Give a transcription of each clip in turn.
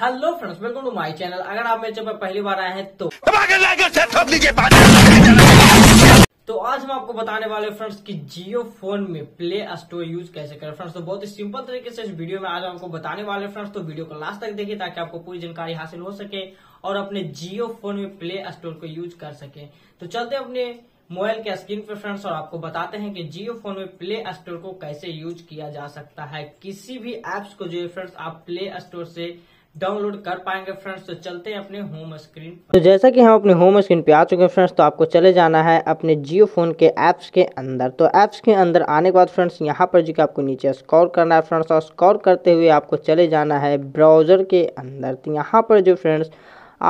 hello friends welcome to my channel अगर आप मेरे चैनल पर पहली बार आए हैं तो तो आज हम आपको बताने वाले फ्रेंड्स कि जियो फोन में प्ले स्टोर यूज कैसे करें फ्रेंड्स तो बहुत ही सिंपल तरीके से इस वीडियो में आज हम आपको बताने वाले फ्रेंड्स तो वीडियो को लास्ट तक देखिए ताकि आपको पूरी जानकारी हासिल हो सके और अपने जियो फोन में प्ले स्टोर को यूज कर सके तो चलते अपने मोबाइल के स्क्रीन पर फ्रेंड्स और आपको बताते हैं कि जियो फोन में प्ले स्टोर को कैसे यूज किया जा सकता है किसी भी एप्स को जो फ्रेंड्स आप प्ले स्टोर से डाउनलोड कर पाएंगे फ्रेंड्स तो चलते हैं अपने होम स्क्रीन तो जैसा कि हम अपने होम स्क्रीन पे आ चुके हैं फ्रेंड्स तो आपको चले जाना है अपने जियो फोन के ऐप्स के अंदर तो ऐप्स के अंदर आने के बाद फ्रेंड्स यहाँ पर जो कि आपको नीचे स्कॉर करना है फ्रेंड्स और स्कॉर करते हुए आपको चले जाना है ब्राउज़र के अंदर तो यहाँ पर जो फ्रेंड्स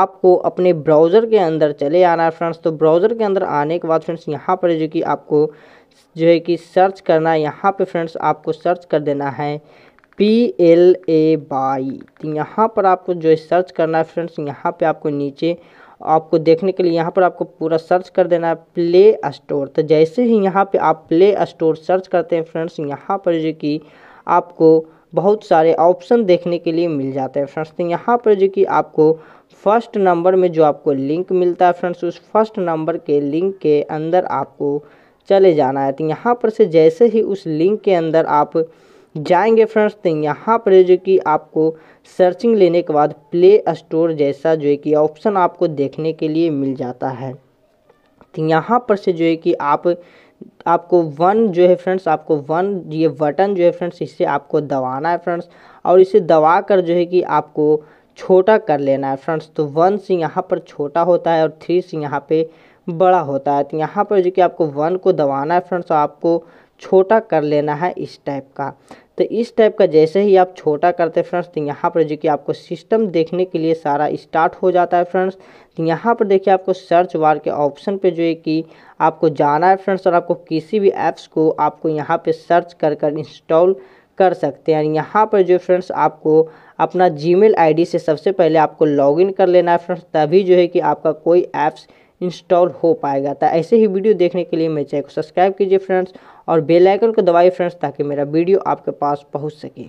आपको अपने ब्राउज़र के अंदर चले आना है फ्रेंड्स तो ब्राउज़र के अंदर आने के बाद फ्रेंड्स यहाँ पर जो कि आपको जो है कि सर्च करना है यहाँ पर फ्रेंड्स आपको सर्च कर देना है पी एल ए बाई यहाँ पर आपको जो है सर्च करना है फ्रेंड्स यहाँ पे आपको नीचे आपको देखने के लिए यहाँ पर आपको पूरा सर्च कर देना है प्ले स्टोर तो जैसे ही यहाँ पे आप प्ले स्टोर सर्च करते हैं फ्रेंड्स यहाँ पर जो कि आपको बहुत सारे ऑप्शन देखने के लिए मिल जाते हैं फ्रेंड्स तो यहाँ पर जो कि आपको फर्स्ट नंबर में जो आपको लिंक मिलता है फ्रेंड्स उस फर्स्ट नंबर के लिंक के अंदर आपको चले जाना है तो यहाँ पर से जैसे ही उस लिंक के अंदर आप जाएंगे फ्रेंड्स तो यहाँ पर जो कि आपको सर्चिंग लेने के बाद प्ले स्टोर जैसा जो है कि ऑप्शन आपको देखने के लिए मिल जाता है तो यहाँ पर से जो है कि आप आपको वन जो है फ्रेंड्स आपको वन ये बटन जो है फ्रेंड्स इसे आपको दबाना है फ्रेंड्स और इसे दबा कर जो है कि आपको छोटा कर लेना है फ्रेंड्स तो वन से यहाँ पर छोटा होता है और थ्री से यहाँ पे बड़ा होता है तो यहाँ पर जो कि आपको वन को दबाना है फ्रेंड्स तो आपको छोटा कर लेना है इस टाइप का तो इस टाइप का जैसे ही आप छोटा करते हैं फ्रेंड्स तो यहाँ पर जो कि आपको सिस्टम देखने के लिए सारा स्टार्ट हो जाता है फ्रेंड्स तो यहाँ पर देखिए आपको सर्च वार के ऑप्शन तो पे जो है कि आपको जाना है फ्रेंड्स और आपको किसी भी ऐप्स को आपको यहाँ पे सर्च कर कर इंस्टॉल कर सकते हैं यहाँ पर जो फ्रेंड्स आपको अपना जी मेल से सबसे पहले आपको लॉग कर लेना है फ्रेंड्स तभी जो है कि आपका कोई ऐप्स इंस्टॉल हो पाएगा तो ऐसे ही वीडियो देखने के लिए मेरे चैनल को सब्सक्राइब कीजिए फ्रेंड्स और बेल आइकन को दबाइए फ्रेंड्स ताकि मेरा वीडियो आपके पास पहुंच सके